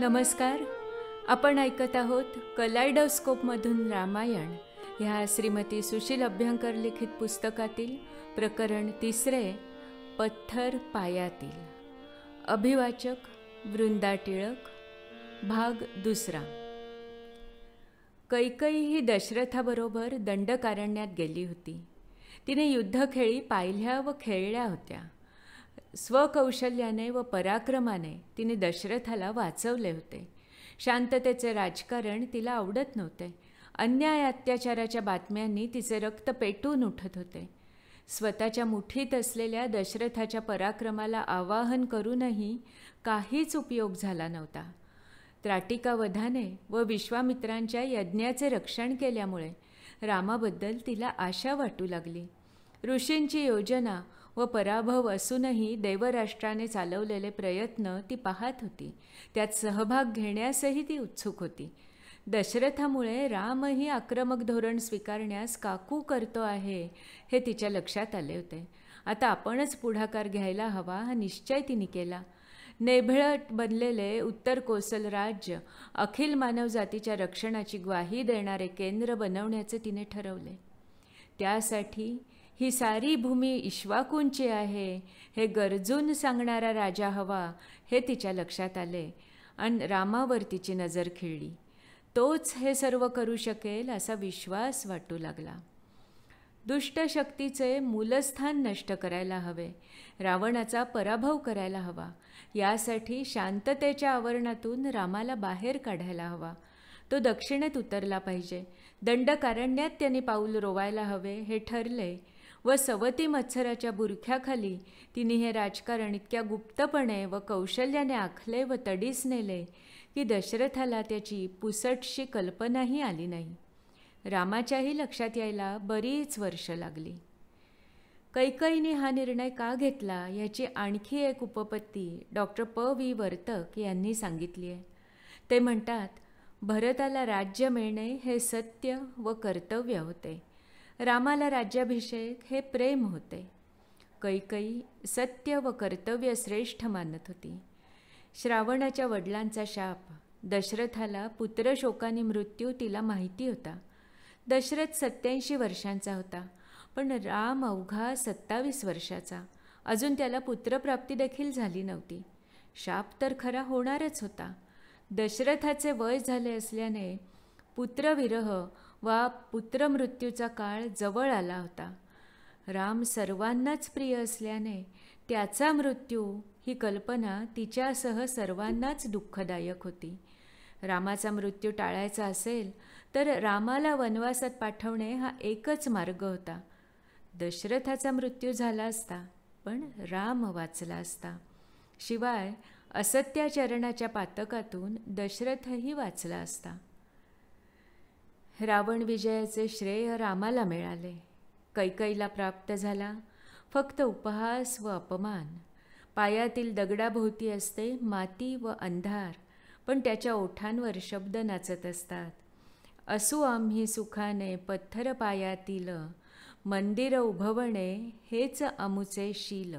नमस्कार आपण ऐकत आहोत कलायडोस्कोपमधून रामायण ह्या श्रीमती सुशील अभ्यंकर लिखित पुस्तकातील प्रकरण तिसरे पत्थर पायातील अभिवाचक वृंदा टिळक भाग दुसरा कैकई ही दशरथाबरोबर दंडकारण्यात गेली होती तिने युद्धखेळी पाहिल्या व खेळल्या होत्या स्वकौशल्याने व पराक्रमाने तिने दशरथाला वाचवले होते शांततेचे राजकारण तिला आवडत नव्हते अन्याय अत्याचाराच्या बातम्यांनी तिचे रक्त पेटून उठत होते स्वतःच्या मुठीत असलेल्या दशरथाच्या पराक्रमाला आवाहन करूनही काहीच उपयोग झाला नव्हता त्राटिकावधाने व विश्वामित्रांच्या यज्ञाचे रक्षण केल्यामुळे रामाबद्दल तिला आशा वाटू लागली ऋषींची योजना व पराभव असूनही देवराष्ट्राने चालवलेले प्रयत्न ती पाहत होती त्यात सहभाग घेण्यासही ती उत्सुक होती दशरथामुळे रामही आक्रमक धोरण स्वीकारण्यास काकू करतो आहे हे तिच्या लक्षात आले होते आता आपणच पुढाकार घ्यायला हवा हा निश्चय तिने केला नेभळट बनलेले उत्तर कोसल राज्य अखिल मानवजातीच्या रक्षणाची ग्वाही देणारे केंद्र बनवण्याचे तिने ठरवले त्यासाठी ही सारी भूमी इश्वाकूंची आहे हे गरजून सांगणारा राजा हवा हे तिच्या लक्षात आले आणि रामावर तिची नजर खिळली तोच हे सर्व करू शकेल असा विश्वास वाटू लागला दुष्ट शक्तीचे मूलस्थान नष्ट करायला हवे रावणाचा पराभव करायला हवा यासाठी शांततेच्या आवरणातून रामाला बाहेर काढायला हवा तो दक्षिणेत उतरला पाहिजे दंडकारण्यात त्यांनी पाऊल रोवायला हवे हे ठरले व सवती मत्सराच्या बुरख्याखाली तिने हे राजकारण इतक्या गुप्तपणे व कौशल्याने आखले व तडीस नेले की दशरथाला त्याची पुसटशी कल्पनाही आली नाही रामाच्याही लक्षात यायला बरीच वर्ष लागली कैकईने हा निर्णय का घेतला याची आणखी एक उपपत्ती डॉक्टर प व्ही वर्तक यांनी सांगितली आहे ते म्हणतात भरताला राज्य मिळणे हे सत्य व कर्तव्य होते रामाला राज्याभिषेक हे प्रेम होते कैकई सत्य व कर्तव्य श्रेष्ठ मानत होती श्रावणाच्या वडिलांचा शाप दशरथाला पुत्रशोकाने मृत्यू तिला माहिती होता दशरथ सत्याऐंशी वर्षांचा होता पण राम अवघा सत्तावीस वर्षाचा अजून त्याला पुत्रप्राप्ती देखील झाली नव्हती शाप तर खरा होणारच होता दशरथाचे वय झाले असल्याने पुत्रविरह वा पुत्रमृत्यूचा काळ जवळ आला होता राम सर्वांनाच प्रिय असल्याने त्याचा मृत्यू ही कल्पना तिच्यासह सर्वांनाच दुःखदायक होती रामाचा मृत्यू टाळायचा असेल तर रामाला वनवासात पाठवणे हा एकच मार्ग होता दशरथाचा मृत्यू झाला असता पण राम वाचला असता शिवाय असत्याचरणाच्या पातकातून दशरथही वाचला असता रावण विजयाचे श्रेय रामाला मिळाले कैकईला प्राप्त झाला फक्त उपहास व अपमान पायातील दगडाभोवती असते माती व अंधार पण त्याच्या ओठांवर शब्द नाचत असतात असू आम्ही सुखाने पत्थर पायातील मंदिर उभवणे हेच अमुचे शील